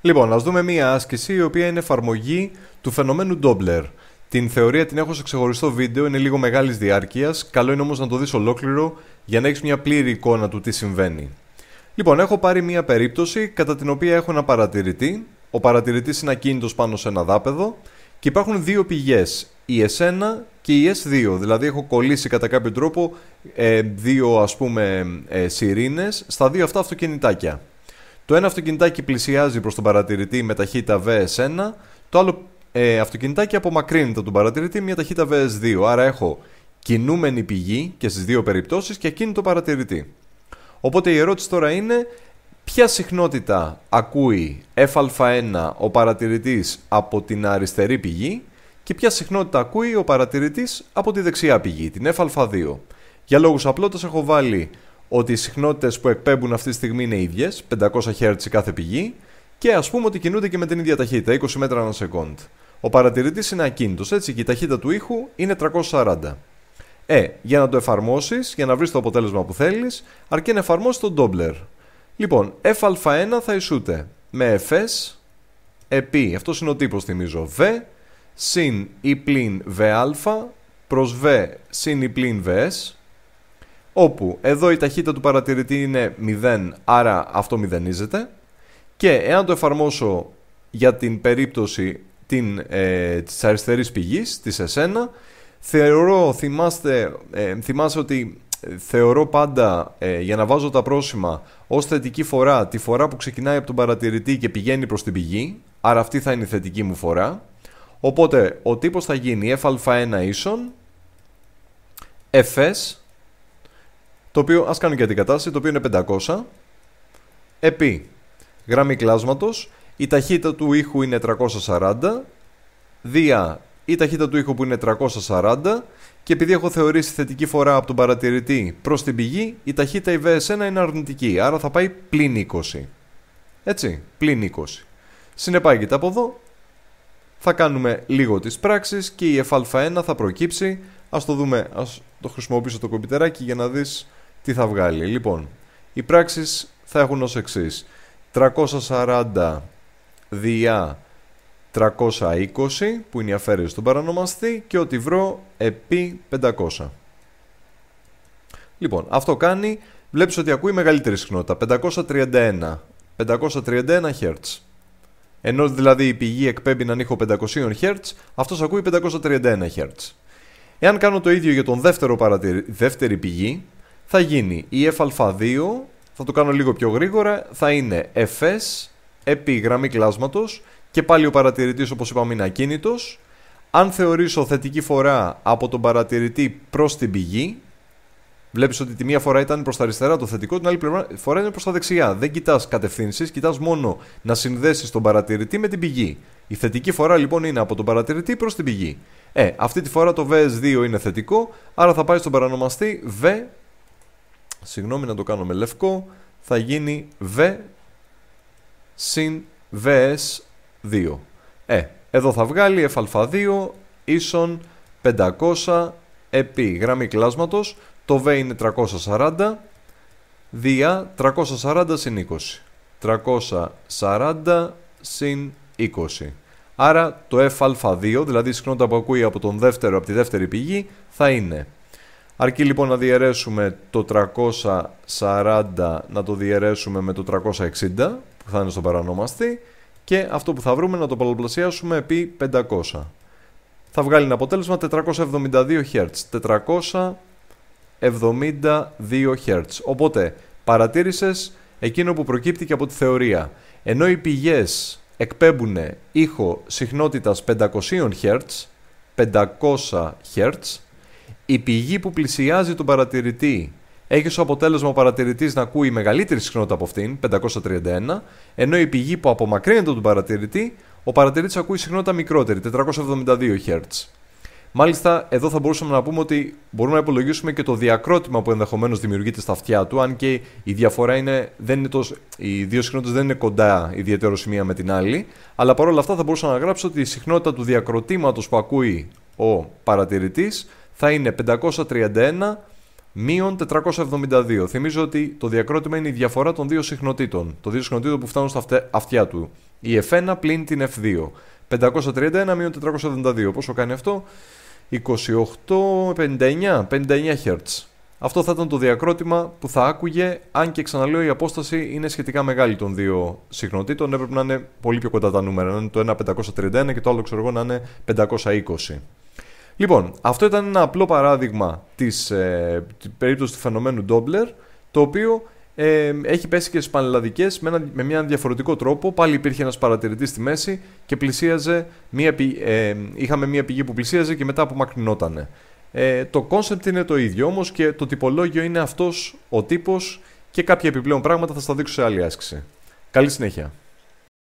Λοιπόν, ας δούμε μία άσκηση η οποία είναι εφαρμογή του φαινομένου Doppler. Την θεωρία την έχω σε ξεχωριστό βίντεο, είναι λίγο μεγάλης διάρκειας. Καλό είναι όμως να το δεις ολόκληρο για να έχεις μια πλήρη εικόνα του τι συμβαίνει. Λοιπόν, έχω πάρει μια περίπτωση κατά την οποία έχω ένα παρατηρητή. Ο παρατηρητής είναι ακίνητος πάνω σε ένα δάπεδο και υπάρχουν δύο πηγές, η S1 και η S2. Δηλαδή, έχω κολλήσει κατά κάποιο τρόπο ε, δύο ας πούμε ε, στα δύο αυτά αυτοκινητάκια. Το ένα αυτοκινητάκι πλησιάζει προς τον παρατηρητή με ταχύτητα VS1, το άλλο ε, αυτοκινητάκι απομακρύνεται τον παρατηρητή με ταχύτητα VS2. Άρα έχω κινούμενη πηγή και στις δύο περιπτώσεις και ακίνητο παρατηρητή. Οπότε η ερώτηση τώρα είναι ποια συχνότητα ακούει F1 ο παρατηρητής από την αριστερή πηγή και ποια συχνότητα ακούει ο παρατηρητής από τη δεξιά πηγή, την α 2 Για λόγους απλότητας έχω βάλει ότι οι συχνότητες που εκπέμπουν αυτή τη στιγμή είναι ίδιες, 500 Hz κάθε πηγή, και ας πούμε ότι κινούνται και με την ίδια ταχύτητα, 20 μέτρα ανά σεκόντ. Ο παρατηρητής είναι ακίνητος, έτσι και η ταχύτητα του ήχου είναι 340. Ε, για να το εφαρμόσεις, για να βρεις το αποτέλεσμα που θέλεις, αρκεί να εφαρμόσεις τον Doppler. Λοιπόν, FA1 θα ισούται με FS, επί, αυτός είναι ο τύπος θυμίζω, V, συν ή πλην VA, V συν ή πλην VS, όπου εδώ η ταχύτητα του παρατηρητή είναι 0, άρα αυτό μηδενίζεται και εάν το εφαρμόσω για την περίπτωση την, ε, της αριστερής πηγής, της S1, θεωρώ, θυμάστε, ε, ότι ε, θεωρώ πάντα ε, για να βάζω τα πρόσημα ως θετική φορά τη φορά που ξεκινάει από τον παρατηρητή και πηγαίνει προς την πηγή, άρα αυτή θα είναι η θετική μου φορά. Οπότε ο τύπος θα γινει fα f1 ίσον fs το οποίο ας κάνω και αντικατάσταση, το οποίο είναι 500 επί γραμμή κλάσματος, η ταχύτητα του ήχου είναι 340 δια η ταχύτητα του ήχου που είναι 340 και επειδή έχω θεωρήσει θετική φορά από τον παρατηρητή προς την πηγή, η ταχύτητα η VS1 είναι αρνητική, άρα θα πάει πλην 20. Έτσι, πλην 20. Συνεπάγεται από εδώ, θα κάνουμε λίγο τις πράξεις και η fα 1 θα προκύψει. Ας το δούμε, ας το χρησιμοποιήσω το κομπιτεράκι για να δεις τι θα βγάλει. Λοιπόν, οι πράξεις θα έχουν ως εξής. 340 διά 320 που είναι η αφαίρεση στον παρανομαστή και ότι βρω επί 500. Λοιπόν, αυτό κάνει, βλέπεις ότι ακούει μεγαλύτερη συχνότητα, 531, 531 Hz. Ενώ δηλαδή η πηγή εκπέμπει να ήχο 500 Hz, αυτός ακούει 531 Hz. Εάν κάνω το ίδιο για τον δεύτερο παρατηρη... δεύτερη πηγή, θα γίνει η fα 2 θα το κάνω λίγο πιο γρήγορα, θα είναι FS επί γραμμή κλάσματος και πάλι ο παρατηρητής όπως είπαμε είναι ακίνητος. Αν θεωρήσω θετική φορά από τον παρατηρητή προς την πηγή, βλέπεις ότι τη μία φορά ήταν προς τα αριστερά το θετικό, την άλλη φορά είναι προς τα δεξιά. Δεν κοιτάς κατευθύνσεις, κοιτάς μόνο να συνδέσεις τον παρατηρητή με την πηγή. Η θετική φορά λοιπόν είναι από τον παρατηρητή προς την πηγή. Ε, αυτή τη φορά το VS2 είναι θετικό, άρα θα πάει στον παρανομαστή V συγγνώμη να το κάνω με λευκό, θα γίνει V συν VS2. Ε, εδώ θα βγάλει FA2 ίσον 500 επί γραμμή κλάσματος, το V είναι 340, δια 340 συν 20. 340 συν 20. Άρα το εφα 2 δηλαδή η συχνότητα που ακούει από, τον δεύτερο, από τη δεύτερη πηγή, θα είναι Αρκεί λοιπόν να διαιρέσουμε το 340 να το διαιρέσουμε με το 360 που θα είναι στο παρανομαστή και αυτό που θα βρούμε να το πολλαπλασιάσουμε επί 500. Θα βγάλει ένα αποτέλεσμα 472 Hz. 472 Hz. Οπότε παρατήρησες εκείνο που προκύπτει και από τη θεωρία. Ενώ οι πηγές εκπέμπουν ήχο συχνότητας 500 Hz, 500 Hz, η πηγή που πλησιάζει τον παρατηρητή έχει ως αποτέλεσμα ο παρατηρητής να ακούει μεγαλύτερη συχνότητα από αυτήν, 531, ενώ η πηγή που απομακρύνεται τον παρατηρητή, ο παρατηρητής ακούει συχνότητα μικρότερη, 472 Hz. Μάλιστα, εδώ θα μπορούσαμε να πούμε ότι μπορούμε να υπολογίσουμε και το διακρότημα που ενδεχομένως δημιουργείται στα αυτιά του, αν και η διαφορά είναι, δεν είναι οι δύο συχνότητες δεν είναι κοντά ιδιαίτερο η μία με την άλλη. Αλλά παρόλα αυτά θα μπορούσα να γράψω ότι η συχνότητα του διακροτήματος που ακούει ο παρατηρητής θα είναι 531 μείον 472. Θυμίζω ότι το διακρότημα είναι η διαφορά των δύο συχνοτήτων, Το δύο συχνοτήτων που φτάνουν στα αυτιά του. Η F1 πλην την F2. 531 μείον 472. Πόσο κάνει αυτό? 28, 59, 59 Hz. Αυτό θα ήταν το διακρότημα που θα άκουγε, αν και ξαναλέω η απόσταση είναι σχετικά μεγάλη των δύο συχνοτήτων, έπρεπε να είναι πολύ πιο κοντά τα νούμερα, να είναι το ένα 531 και το άλλο ξέρω εγώ να είναι 520. Λοιπόν, αυτό ήταν ένα απλό παράδειγμα της, ε, περίπτωσης του φαινομένου Doppler, το οποίο ε, έχει πέσει και στις πανελλαδικές με, ένα, με μια διαφορετικό τρόπο. Πάλι υπήρχε ένας παρατηρητής στη μέση και πλησίαζε μια, ε, είχαμε μια πηγή που πλησίαζε και μετά απομακρυνότανε. Ε, το concept είναι το ίδιο όμως και το τυπολόγιο είναι αυτός ο τύπος και κάποια επιπλέον πράγματα θα στα δείξω σε άλλη άσκηση. Καλή συνέχεια.